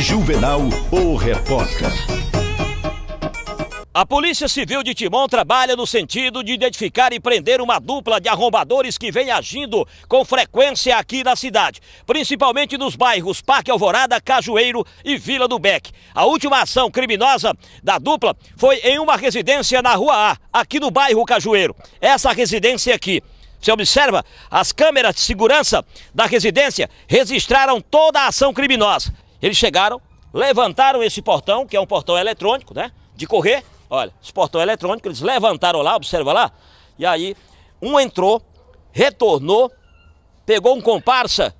Juvenal, ou repórter. A Polícia Civil de Timon trabalha no sentido de identificar e prender uma dupla de arrombadores que vem agindo com frequência aqui na cidade, principalmente nos bairros Parque Alvorada, Cajueiro e Vila do Beck. A última ação criminosa da dupla foi em uma residência na Rua A, aqui no bairro Cajueiro. Essa residência aqui. Você observa, as câmeras de segurança da residência registraram toda a ação criminosa. Eles chegaram, levantaram esse portão, que é um portão eletrônico, né? De correr. Olha, esse portão eletrônico, eles levantaram lá, observa lá. E aí, um entrou, retornou, pegou um comparsa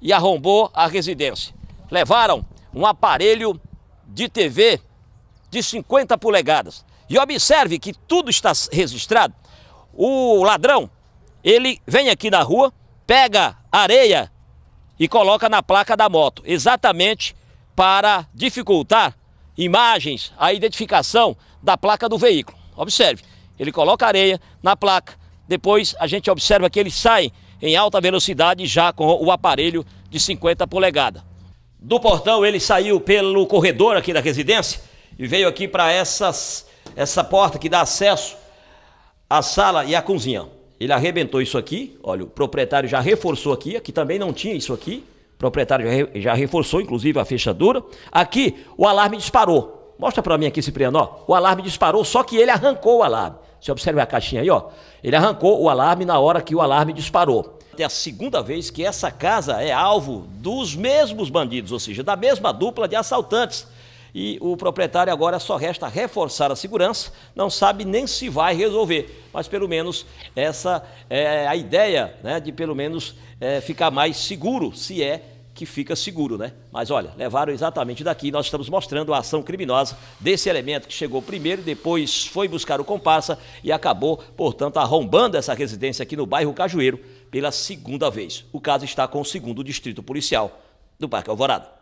e arrombou a residência. Levaram um aparelho de TV de 50 polegadas. E observe que tudo está registrado. O ladrão, ele vem aqui na rua, pega areia e coloca na placa da moto, exatamente para dificultar imagens, a identificação da placa do veículo. Observe, ele coloca areia na placa, depois a gente observa que ele sai em alta velocidade já com o aparelho de 50 polegadas. Do portão ele saiu pelo corredor aqui da residência e veio aqui para essa porta que dá acesso à sala e à cozinha. Ele arrebentou isso aqui, olha, o proprietário já reforçou aqui, aqui também não tinha isso aqui. O proprietário já, re, já reforçou, inclusive, a fechadura. Aqui, o alarme disparou. Mostra para mim aqui, Cipriano, ó. O alarme disparou, só que ele arrancou o alarme. Você observa a caixinha aí, ó. Ele arrancou o alarme na hora que o alarme disparou. É a segunda vez que essa casa é alvo dos mesmos bandidos, ou seja, da mesma dupla de assaltantes e o proprietário agora só resta reforçar a segurança, não sabe nem se vai resolver, mas pelo menos essa é a ideia né, de pelo menos é, ficar mais seguro, se é que fica seguro, né? Mas olha, levaram exatamente daqui, nós estamos mostrando a ação criminosa desse elemento que chegou primeiro, depois foi buscar o comparsa e acabou, portanto, arrombando essa residência aqui no bairro Cajueiro pela segunda vez. O caso está com o segundo distrito policial do Parque Alvorada.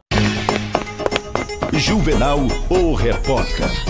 Juvenal, ou repórter.